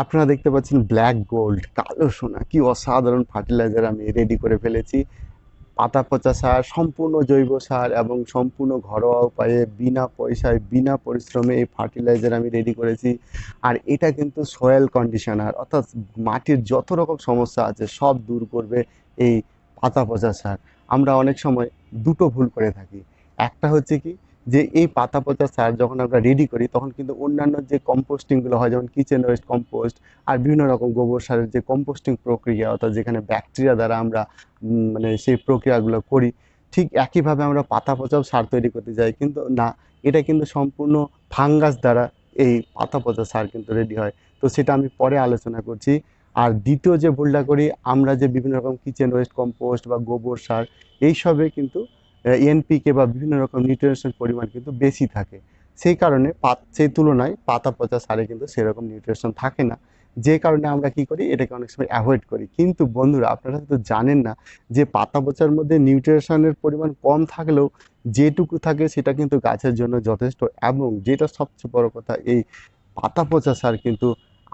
আপনারা দেখতে পাচ্ছেন ব্ল্যাক গোল্ড কালো সোনা কি অসাধারণ ফার্টিলাইজার আমি রেডি করে ফেলেছি পাতা পচা সার সম্পূর্ণ জৈব সার এবং সম্পূর্ণ ঘরোয়া উপায়ে বিনা পয়সায় বিনা পরিশ্রমে এই ফার্টিলাইজার আমি রেডি করেছি আর এটা কিন্তু সয়েল কন্ডিশনার অর্থাৎ মাটির যত রকম সমস্যা আছে সব দূর করবে এই পাতা পচা সার আমরা অনেক সময় দুটো ভুল করে থাকি একটা হচ্ছে কি যে এই পাতা পচা সার যখন আমরা রেডি করি তখন কিন্তু অন্যান্য যে কম্পোস্টিংগুলো হয় যেমন কিচেন ওয়েস্ট কম্পোস্ট আর বিভিন্ন রকম গোবর সারের যে কম্পোস্টিং প্রক্রিয়া অর্থাৎ যেখানে ব্যাকটেরিয়া দ্বারা আমরা মানে সেই প্রক্রিয়াগুলো করি ঠিক একইভাবে আমরা পাতা পচাও সার তৈরি করতে যাই কিন্তু না এটা কিন্তু সম্পূর্ণ ফাঙ্গাস দ্বারা এই পাতা পচা সার কিন্তু রেডি হয় তো সেটা আমি পরে আলোচনা করছি আর দ্বিতীয় যে ভুলটা করি আমরা যে বিভিন্ন রকম কিচেন ওয়েস্ট কম্পোস্ট বা গোবর সার এইসবে কিন্তু এনপিকে বা বিভিন্ন রকম নিউট্রিশন পরিমাণ কিন্তু বেশি থাকে সেই কারণে পাত সেই তুলনায় পাতা পচা সারে কিন্তু সেরকম নিউট্রিশন থাকে না যে কারণে আমরা কি করি এটাকে অনেক সময় অ্যাভয়েড করি কিন্তু বন্ধুরা আপনারা তো জানেন না যে পাতা পচার মধ্যে নিউট্রিশনের পরিমাণ কম থাকলেও যেটুকু থাকে সেটা কিন্তু গাছের জন্য যথেষ্ট এবং যেটা সবচেয়ে বড় কথা এই পাতা পচা সার কিন্তু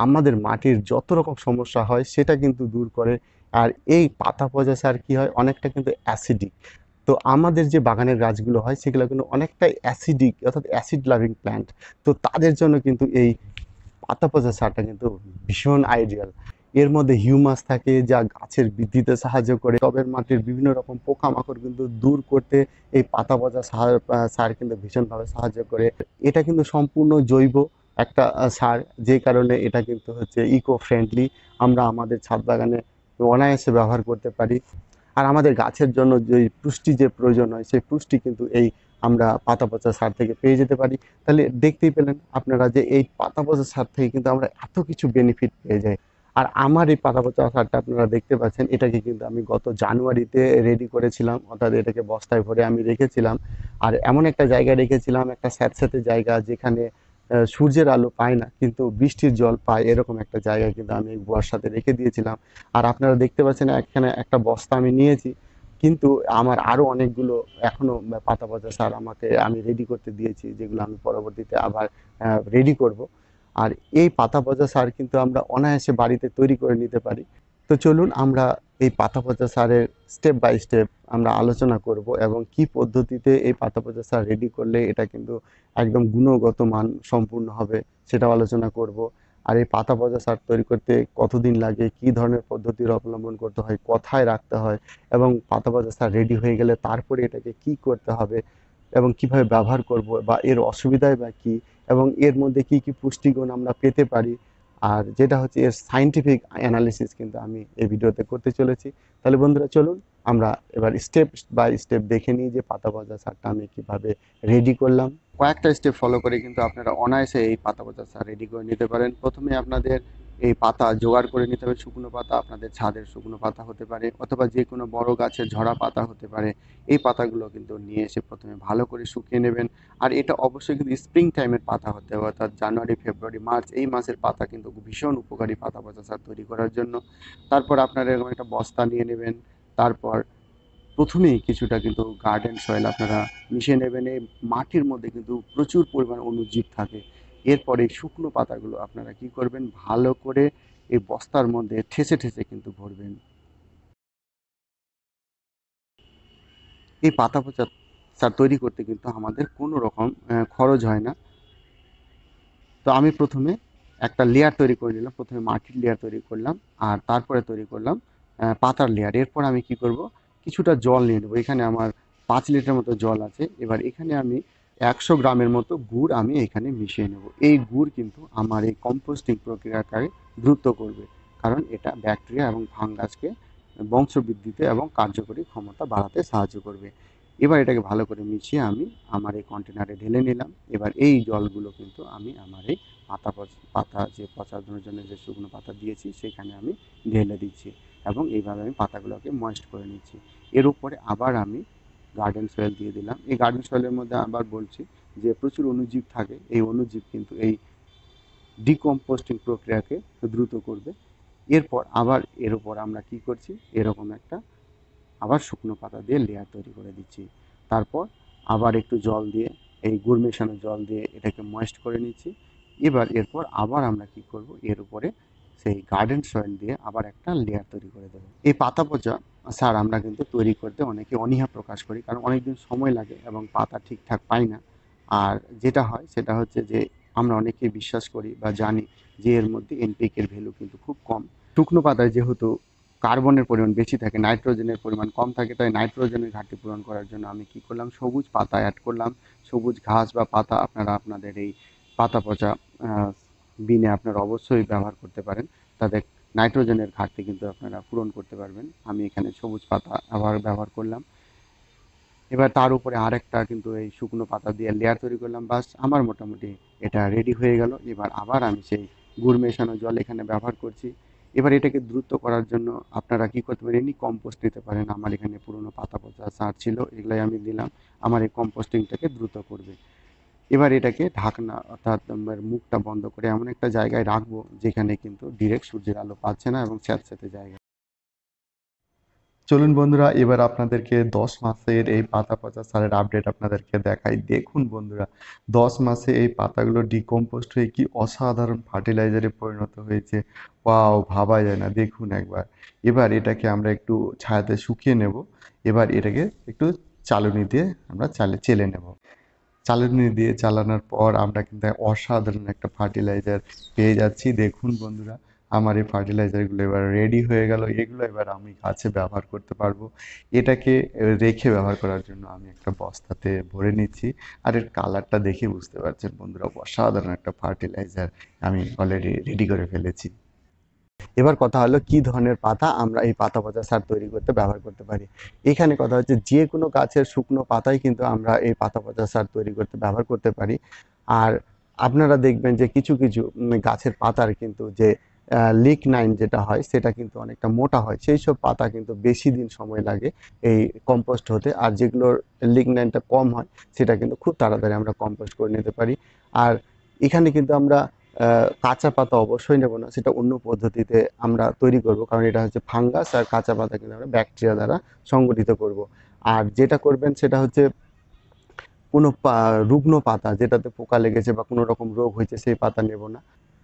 আমাদের মাটির যত রকম সমস্যা হয় সেটা কিন্তু দূর করে আর এই পাতা পচা সার কী হয় অনেকটা কিন্তু অ্যাসিডিক তো আমাদের যে বাগানের গাছগুলো হয় সেগুলো কিন্তু অনেকটাই অ্যাসিডিক অর্থাৎ অ্যাসিড লাভিং প্ল্যান্ট তো তাদের জন্য কিন্তু এই পাতা পচা সারটা কিন্তু ভীষণ আইডিয়াল এর মধ্যে হিউমাস থাকে যা গাছের বৃদ্ধিতে সাহায্য করে টবের মাটির বিভিন্ন রকম পোকামাকড় কিন্তু দূর করতে এই পাতা পচা সার সার কিন্তু ভীষণভাবে সাহায্য করে এটা কিন্তু সম্পূর্ণ জৈব একটা সার যে কারণে এটা কিন্তু হচ্ছে ইকো ফ্রেন্ডলি আমরা আমাদের ছাদ বাগানে অনায়াসে ব্যবহার করতে পারি আর আমাদের গাছের জন্য যে পুষ্টি যে প্রয়োজন হয় সেই পুষ্টি কিন্তু এই আমরা পাতা পচা সার থেকে পেয়ে যেতে পারি তাহলে দেখতেই পেলেন আপনারা যে এই পাতা পচা সার থেকে কিন্তু আমরা এত কিছু বেনিফিট পেয়ে যাই আর আমার এই পাতা পচা সারটা আপনারা দেখতে পাচ্ছেন এটাকে কিন্তু আমি গত জানুয়ারিতে রেডি করেছিলাম অর্থাৎ এটাকে বস্তায় ভরে আমি রেখেছিলাম আর এমন একটা জায়গায় রেখেছিলাম একটা স্যাঁতস্যাঁতে জায়গা যেখানে সূর্যের আলো পায় না কিন্তু বৃষ্টির জল পায় এরকম একটা জায়গা কিন্তু আমি গুয়ার সাথে রেখে দিয়েছিলাম আর আপনারা দেখতে পাচ্ছেন এখানে একটা বস্তা আমি নিয়েছি কিন্তু আমার আরও অনেকগুলো এখনও পাতা পচা সার আমাকে আমি রেডি করতে দিয়েছি যেগুলো আমি পরবর্তীতে আবার রেডি করব। আর এই পাতা পচা সার কিন্তু আমরা অনায়াসে বাড়িতে তৈরি করে নিতে পারি তো চলুন আমরা এই পাতাপচা সারের স্টেপ বাই স্টেপ আমরা আলোচনা করব এবং কি পদ্ধতিতে এই পাতাপচা সার রেডি করলে এটা কিন্তু একদম গুণগত মান সম্পূর্ণ হবে সেটাও আলোচনা করব আর এই পাতাপচা সার তৈরি করতে কতদিন লাগে কি ধরনের পদ্ধতির অবলম্বন করতে হয় কোথায় রাখতে হয় এবং পাতাপচা সার রেডি হয়ে গেলে তারপরে এটাকে কি করতে হবে এবং কিভাবে ব্যবহার করব বা এর অসুবিধায় বা কী এবং এর মধ্যে কি কি পুষ্টিগুণ আমরা পেতে পারি আর যেটা হচ্ছে এর সাইন্টিফিক অ্যানালিসিস কিন্তু আমি এই ভিডিওতে করতে চলেছি তাহলে বন্ধুরা চলুন আমরা এবার স্টেপ বাই স্টেপ দেখে নিই যে পাতা ভাজা সারটা আমি কীভাবে রেডি করলাম কয়েকটা স্টেপ ফলো করে কিন্তু আপনারা অনায়াসে এই পাতা ভাজা সার রেডি করে নিতে পারেন প্রথমে আপনাদের এই পাতা জোগাড় করে নিতে হবে শুকনো পাতা আপনাদের ছাদের শুকনো পাতা হতে পারে অথবা যে কোনো বড় গাছের ঝরা পাতা হতে পারে এই পাতাগুলো কিন্তু নিয়ে এসে প্রথমে ভালো করে শুকিয়ে নেবেন আর এটা অবশ্যই কিন্তু স্প্রিং টাইমের পাতা হতে হবে অর্থাৎ জানুয়ারি ফেব্রুয়ারি মার্চ এই মাসের পাতা কিন্তু ভীষণ উপকারী পাতা পচা তৈরি করার জন্য তারপর আপনারা এরকম একটা বস্তা নিয়ে নেবেন তারপর প্রথমেই কিছুটা কিন্তু গার্ডেন সয়েল আপনারা মিশিয়ে নেবেন এই মাটির মধ্যে কিন্তু প্রচুর পরিমাণ অনুজীব থাকে এরপরে শুকনো পাতাগুলো আপনারা কি করবেন ভালো করে এই বস্তার মধ্যে ঠেসে ঠেসে কিন্তু ভরবেন এই পাতা পচা সার তৈরি করতে কিন্তু আমাদের কোনো রকম খরচ হয় না তো আমি প্রথমে একটা লেয়ার তৈরি করে নিলাম প্রথমে মাটির লেয়ার তৈরি করলাম আর তারপরে তৈরি করলাম পাতার লেয়ার এরপর আমি কি করব কিছুটা জল নিয়ে নেবো এখানে আমার পাঁচ লিটার মতো জল আছে এবার এখানে আমি একশো গ্রামের মতো গুড় আমি এখানে মিশিয়ে নেব এই গুড় কিন্তু আমার এই কম্পোস্টিং প্রক্রিয়াটাকে দ্রুত করবে কারণ এটা ব্যাকটেরিয়া এবং ফাঙ্গাসকে বংশবৃদ্ধিতে এবং কার্যকরী ক্ষমতা বাড়াতে সাহায্য করবে এবার এটাকে ভালো করে মিশিয়ে আমি আমার এই কন্টেনারে ঢেলে নিলাম এবার এই জলগুলো কিন্তু আমি আমার এই পাতা পাতা যে পচানোর জন্য যে শুকনো পাতা দিয়েছি সেখানে আমি ঢেলে দিচ্ছি এবং এইভাবে আমি পাতাগুলোকে ময়েস্ট করে নিচ্ছি এর উপরে আবার আমি গার্ডেন সয়েল দিয়ে দিলাম এই গার্ডেন সয়েলের মধ্যে আবার বলছি যে প্রচুর অনুজীব থাকে এই অনুজীব কিন্তু এই ডিকম্পোস্টিং প্রক্রিয়াকে দ্রুত করবে এরপর আবার এর উপর আমরা কি করছি এরকম একটা আবার শুকনো পাতা দিয়ে লেয়ার তৈরি করে দিচ্ছি তারপর আবার একটু জল দিয়ে এই গুড় মেশানো জল দিয়ে এটাকে ময়েস্ট করে নিচ্ছি এবার এরপর আবার আমরা কি করব এর উপরে সেই গার্ডেন সয়েল দিয়ে আবার একটা লেয়ার তৈরি করে দেবো এই পাতা পচা সার আমরা কিন্তু তৈরি করতে অনেকে অনীহা প্রকাশ করি কারণ অনেকদিন সময় লাগে এবং পাতা ঠিকঠাক পাই না আর যেটা হয় সেটা হচ্ছে যে আমরা অনেকে বিশ্বাস করি বা জানি যে এর মধ্যে এনপিকের ভ্যালু কিন্তু খুব কম শুকনো পাতায় যেহেতু কার্বনের পরিমাণ বেশি থাকে নাইট্রোজেনের পরিমাণ কম থাকে তাই নাইট্রোজেনের ঘাটতি পূরণ করার জন্য আমি কি করলাম সবুজ পাতা অ্যাড করলাম সবুজ ঘাস বা পাতা আপনারা আপনাদের এই পাতা পচা বিনে আপনারা অবশ্যই ব্যবহার করতে পারেন তাদের নাইট্রোজেনের ঘাটতি কিন্তু আপনারা পূরণ করতে পারবেন আমি এখানে সবুজ পাতা আবার ব্যবহার করলাম এবার তার উপরে আরেকটা কিন্তু এই শুকনো পাতা দিয়ে লেয়ার তৈরি করলাম বাস আমার মোটামুটি এটা রেডি হয়ে গেল এবার আবার আমি সেই গুড় মেশানো জল এখানে ব্যবহার করছি এবার এটাকে দ্রুত করার জন্য আপনারা কী করতে পারেন এমনি কম্পোস্ট নিতে পারেন আমার এখানে পুরনো পাতা পচা সার ছিল এগুলাই আমি দিলাম আমার এই কম্পোস্টিংটাকে দ্রুত করবে এবার এটাকে ঢাকনা অর্থাৎ মুখটা বন্ধ করে এমন একটা জায়গায় রাখবো যেখানে কিন্তু ডিরেক্ট সূর্যের আলো পাচ্ছে না এবং স্যাঁতস্যাঁতে জায়গা চলুন বন্ধুরা এবার আপনাদেরকে দশ মাসের এই পাতা পচা সারের আপডেট আপনাদেরকে দেখাই দেখুন বন্ধুরা দশ মাসে এই পাতাগুলো ডিকম্পোস্ট হয়ে কি অসাধারণ ফার্টিলাইজারে পরিণত হয়েছে পাও ভাবা যায় না দেখুন একবার এবার এটাকে আমরা একটু ছায়াতে শুকিয়ে নেব এবার এটাকে একটু চালুনি দিয়ে আমরা চালে চেলে নেব চালানি দিয়ে চালানোর পর আমরা কিন্তু অসাধারণ একটা ফার্টিলাইজার পেয়ে যাচ্ছি দেখুন বন্ধুরা আমার এই ফার্টিলাইজারগুলো এবার রেডি হয়ে গেল এগুলো এবার আমি গাছে ব্যবহার করতে পারবো এটাকে রেখে ব্যবহার করার জন্য আমি একটা বস্তাতে ভরে নিচ্ছি আর এর কালারটা দেখে বুঝতে পারছেন বন্ধুরা অসাধারণ একটা ফার্টিলাইজার আমি অলরেডি রেডি করে ফেলেছি এবার কথা হলো কি ধরনের পাতা আমরা এই পাতা পচা সার তৈরি করতে ব্যবহার করতে পারি এখানে কথা হচ্ছে যে কোনো গাছের শুকনো পাতাই কিন্তু আমরা এই পাতা পচা সার তৈরি করতে ব্যবহার করতে পারি আর আপনারা দেখবেন যে কিছু কিছু গাছের পাতার কিন্তু যে লিক নাইন যেটা হয় সেটা কিন্তু অনেকটা মোটা হয় সেই সব পাতা কিন্তু বেশি দিন সময় লাগে এই কম্পোস্ট হতে আর যেগুলোর লিক নাইনটা কম হয় সেটা কিন্তু খুব তাড়াতাড়ি আমরা কম্পোস্ট করে নিতে পারি আর এখানে কিন্তু আমরা কাঁচা পাতা অবশ্যই নেব না সেটা অন্য পদ্ধতিতে আমরা তৈরি করব কারণ এটা হচ্ছে ফাঙ্গাস আর কাঁচা পাতা কিন্তু আমরা ব্যাকটেরিয়া দ্বারা সংগঠিত করব আর যেটা করবেন সেটা হচ্ছে কোনো রুগ্ন পাতা যেটাতে পোকা লেগেছে বা কোনো রকম রোগ হয়েছে সেই পাতা নেব না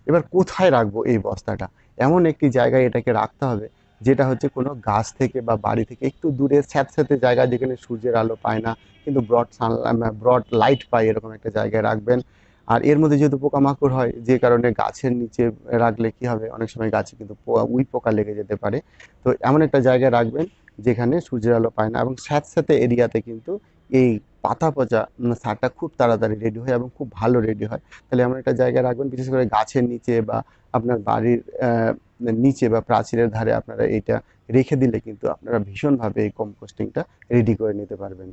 এবার কোথায় রাখবো এই বস্তাটা এমন একটি জায়গায় এটাকে রাখতে হবে যেটা হচ্ছে কোনো গাছ থেকে বা বাড়ি থেকে একটু দূরে স্যাঁতস্যাঁতে জায়গা যেখানে সূর্যের আলো পায় না কিন্তু ব্রড সান ব্রড লাইট পায় এরকম একটা জায়গায় রাখবেন আর এর মধ্যে যেহেতু পোকামাকড় হয় যে কারণে গাছের নিচে রাখলে কি হবে অনেক সময় গাছে কিন্তু উই পোকা লেগে যেতে পারে তো এমন একটা জায়গায় রাখবেন যেখানে সূর্যের আলো পায় না এবং সাথে সাথে এরিয়াতে কিন্তু এই পাতা পচা সারটা খুব তাড়াতাড়ি রেডি হয় এবং খুব ভালো রেডি হয় তাহলে এমন একটা জায়গায় রাখবেন বিশেষ করে গাছের নিচে বা আপনার বাড়ির নিচে বা প্রাচীরের ধারে আপনারা এটা রেখে দিলে কিন্তু আপনারা ভীষণভাবে এই কম্পোস্টিংটা রেডি করে নিতে পারবেন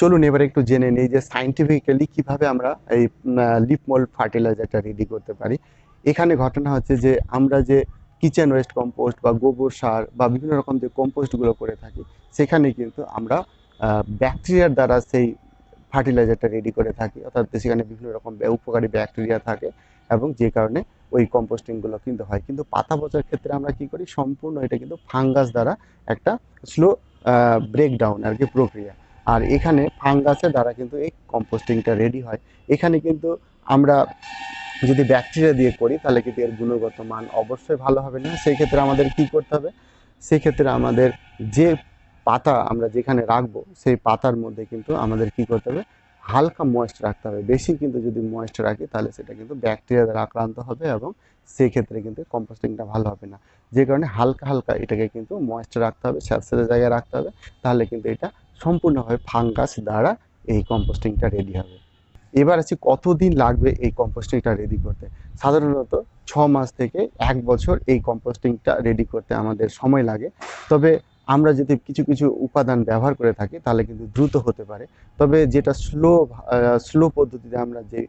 চলুন এবার একটু জেনে নিই যে সাইন্টিফিক্যালি কিভাবে আমরা এই লিপমল ফার্টিলাইজারটা রেডি করতে পারি এখানে ঘটনা হচ্ছে যে আমরা যে কিচেন ওয়েস্ট কম্পোস্ট বা গোবর সার বা বিভিন্ন রকম যে কম্পোস্টগুলো করে থাকি সেখানে কিন্তু আমরা ব্যাকটেরিয়ার দ্বারা সেই ফার্টিলাইজারটা রেডি করে থাকি অর্থাৎ সেখানে বিভিন্ন রকম উপকারী ব্যাকটেরিয়া থাকে এবং যে কারণে ওই কম্পোস্টিংগুলো কিন্তু হয় কিন্তু পাতা পচার ক্ষেত্রে আমরা কি করি সম্পূর্ণ এটা কিন্তু ফাঙ্গাস দ্বারা একটা স্লো ব্রেকডাউন আর কি প্রক্রিয়া আর এখানে ফাঙ্গাসের দ্বারা কিন্তু এই কম্পোস্টিংটা রেডি হয় এখানে কিন্তু আমরা যদি ব্যাকটেরিয়া দিয়ে করি তাহলে কিন্তু এর গুণগত মান অবশ্যই ভালো হবে না সেই ক্ষেত্রে আমাদের কি করতে হবে সেক্ষেত্রে আমাদের যে পাতা আমরা যেখানে রাখবো সেই পাতার মধ্যে কিন্তু আমাদের কি করতে হবে হালকা ময়েস্ট রাখতে হবে বেশি কিন্তু যদি ময়েস্ট রাখি তাহলে সেটা কিন্তু ব্যাকটেরিয়া দ্বারা আক্রান্ত হবে এবং সেক্ষেত্রে কিন্তু কম্পোস্টিংটা ভালো হবে না যে কারণে হালকা হালকা এটাকে কিন্তু ময়েস্ট রাখতে হবে স্যাঁতস্যাঁতে জায়গায় রাখতে হবে তাহলে কিন্তু এটা সম্পূর্ণভাবে ফাঙ্গাস দ্বারা এই কম্পোস্টিংটা রেডি হবে এবার আছি কতদিন লাগবে এই কম্পোস্টিংটা রেডি করতে সাধারণত ছ মাস থেকে এক বছর এই কম্পোস্টিংটা রেডি করতে আমাদের সময় লাগে তবে আমরা যদি কিছু কিছু উপাদান ব্যবহার করে থাকি তাহলে কিন্তু দ্রুত হতে পারে তবে যেটা স্লো স্লো পদ্ধতিতে আমরা যে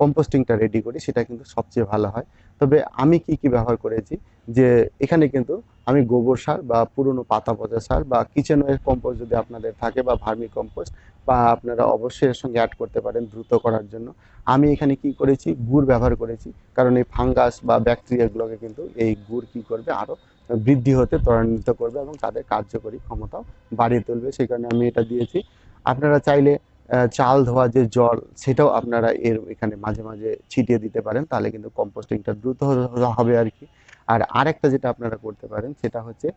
কম্পোস্টিংটা রেডি করি সেটা কিন্তু সবচেয়ে ভালো হয় তবে আমি কি কি ব্যবহার করেছি যে এখানে কিন্তু আমি গোবর সার বা পুরনো পাতা পচা সার বা কিচেন ওয়ের কম্পোস্ট যদি আপনাদের থাকে বা ভার্মি কম্পোস্ট বা আপনারা অবশ্যই এর সঙ্গে অ্যাড করতে পারেন দ্রুত করার জন্য আমি এখানে কি করেছি গুড় ব্যবহার করেছি কারণ এই ফাঙ্গাস বা ব্যাকটেরিয়াগুলোকে কিন্তু এই গুড় কি করবে আরও বৃদ্ধি হতে ত্বরান্বিত করবে এবং তাদের কার্যকরী ক্ষমতাও বাড়িয়ে তুলবে সেই কারণে আমি এটা দিয়েছি আপনারা চাইলে চাল ধোয়া যে জল সেটাও আপনারা এর এখানে মাঝে মাঝে ছিটিয়ে দিতে পারেন তাহলে কিন্তু কম্পোস্টিংটা দ্রুত হবে আর কি আর আরেকটা যেটা আপনারা করতে পারেন সেটা হচ্ছে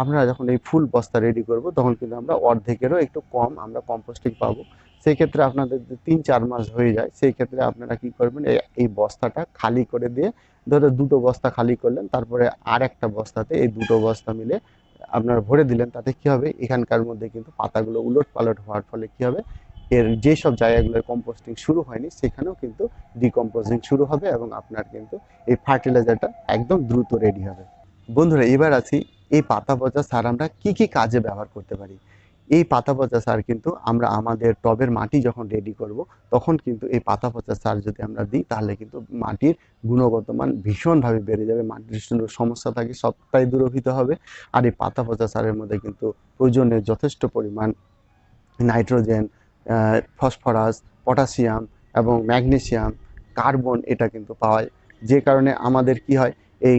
আমরা যখন এই ফুল বস্তা রেডি করব তখন কিন্তু আমরা অর্ধেকেরও একটু কম আমরা কম্পোস্টিং পাবো সেই ক্ষেত্রে আপনাদের তিন চার মাস হয়ে যায় সেই ক্ষেত্রে আপনারা কি করবেন এই বস্তাটা খালি করে দিয়ে ধরো দুটো বস্তা খালি করলেন তারপরে আর একটা বস্তাতে এই দুটো বস্তা মিলে আপনারা ভরে দিলেন তাতে কি হবে এখানকার মধ্যে কিন্তু পাতাগুলো উলট পালট হওয়ার ফলে কি হবে এর যেসব জায়গাগুলোর কম্পোস্টিং শুরু হয়নি সেখানেও কিন্তু ডিকম্পোজিং শুরু হবে এবং আপনার কিন্তু এই ফার্টিলাইজারটা একদম দ্রুত রেডি হবে বন্ধুরা এবার আছি এই পাতা পচা সার আমরা কি কি কাজে ব্যবহার করতে পারি এই পাতা পচা সার কিন্তু আমরা আমাদের টবের মাটি যখন রেডি করব তখন কিন্তু এই পাতা পচা সার যদি আমরা দিই তাহলে কিন্তু মাটির গুণগত মান ভীষণভাবে বেড়ে যাবে মাটির সমস্যা থাকে সবটাই দূরভূত হবে আর এই পাতা পচা সারের মধ্যে কিন্তু প্রয়োজনে যথেষ্ট পরিমাণ নাইট্রোজেন ফসফরাস পটাশিয়াম এবং ম্যাগনেসিয়াম কার্বন এটা কিন্তু পাওয়া যায় যে কারণে আমাদের কি হয় এই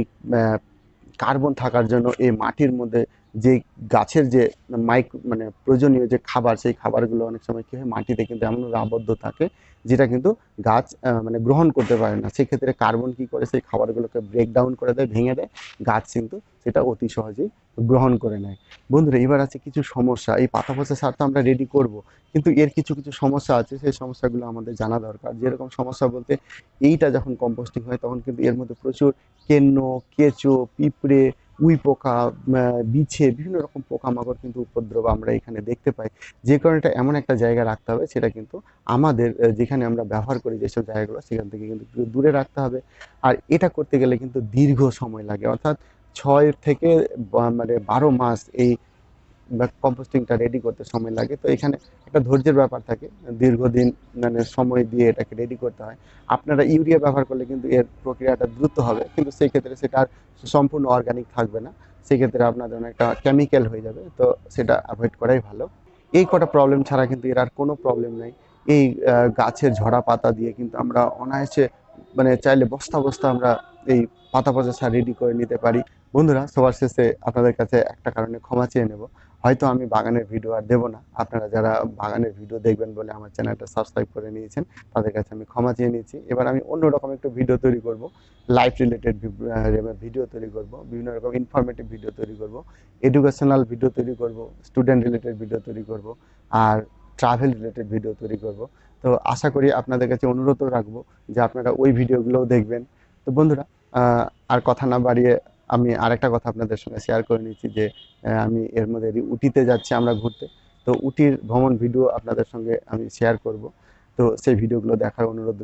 কার্বন থাকার জন্য এই মাটির মধ্যে যে গাছের যে মাইক মানে প্রয়োজনীয় যে খাবার সেই খাবারগুলো অনেক সময় কী হয় মাটিতে কিন্তু এমন আবদ্ধ থাকে যেটা কিন্তু গাছ মানে গ্রহণ করতে পারে না সেক্ষেত্রে কার্বন কি করে সেই খাবারগুলোকে ব্রেকডাউন করে দেয় ভেঙে দেয় গাছ কিন্তু সেটা অতি সহজেই গ্রহণ করে নেয় বন্ধুরা এবার আছে কিছু সমস্যা এই পাতা পচা সার তো আমরা রেডি করব কিন্তু এর কিছু কিছু সমস্যা আছে সেই সমস্যাগুলো আমাদের জানা দরকার যেরকম সমস্যা বলতে এইটা যখন কম্পোস্টিং হয় তখন কিন্তু এর মধ্যে প্রচুর কেন্ন কেঁচো পিঁপড়ে উই পোকা বিছে বিভিন্ন রকম পোকামাকড় কিন্তু উপদ্রব আমরা এখানে দেখতে পাই যে কারণে এটা এমন একটা জায়গা রাখতে হবে সেটা কিন্তু আমাদের যেখানে আমরা ব্যবহার করি যেসব জায়গাগুলো সেখান থেকে কিন্তু দূরে রাখতে হবে আর এটা করতে গেলে কিন্তু দীর্ঘ সময় লাগে অর্থাৎ ছয় থেকে মানে বারো মাস এই কম্পোস্টিংটা রেডি করতে সময় লাগে তো এখানে একটা ধৈর্যের ব্যাপার থাকে দীর্ঘদিন মানে সময় দিয়ে এটাকে রেডি করতে হয় আপনারা ইউরিয়া ব্যবহার করলে কিন্তু এর প্রক্রিয়াটা দ্রুত হবে কিন্তু সেই ক্ষেত্রে সেটা আর সম্পূর্ণ অর্গানিক থাকবে না সেক্ষেত্রে আপনাদের অনেকটা কেমিক্যাল হয়ে যাবে তো সেটা অ্যাভয়েড করাই ভালো এই কটা প্রবলেম ছাড়া কিন্তু এর আর কোনো প্রবলেম নেই এই গাছের ঝরা পাতা দিয়ে কিন্তু আমরা অনায়াসে মানে চাইলে বস্তা বস্তা আমরা এই পাতা পচা সার রেডি করে নিতে পারি বন্ধুরা সবার শেষে আপনাদের কাছে একটা কারণে ক্ষমা চেয়ে নেব হয়তো আমি বাগানের ভিডিও আর দেবো না আপনারা যারা বাগানের ভিডিও দেখবেন বলে আমার চ্যানেলটা সাবস্ক্রাইব করে নিয়েছেন তাদের কাছে আমি ক্ষমা চেয়ে নিয়েছি এবার আমি অন্যরকম একটু ভিডিও তৈরি করব লাইফ রিলেটেড ভিডিও তৈরি করব বিভিন্ন রকম ইনফরমেটিভ ভিডিও তৈরি করব এডুকেশনাল ভিডিও তৈরি করব স্টুডেন্ট রিলেটেড ভিডিও তৈরি করব আর ট্রাভেল রিলেটেড ভিডিও তৈরি করব তো আশা করি আপনাদের কাছে অনুরোধও রাখবো যে আপনারা ওই ভিডিওগুলোও দেখবেন তো বন্ধুরা আর কথা না বাড়িয়ে আমি আরেকটা কথা আপনাদের সঙ্গে শেয়ার করে নিচ্ছি যে আমি এর মধ্যে উটিতে যাচ্ছি আমরা ঘুরতে তো উটির ভ্রমণ ভিডিও আপনাদের সঙ্গে আমি শেয়ার করব তো সেই ভিডিওগুলো দেখার অনুরোধ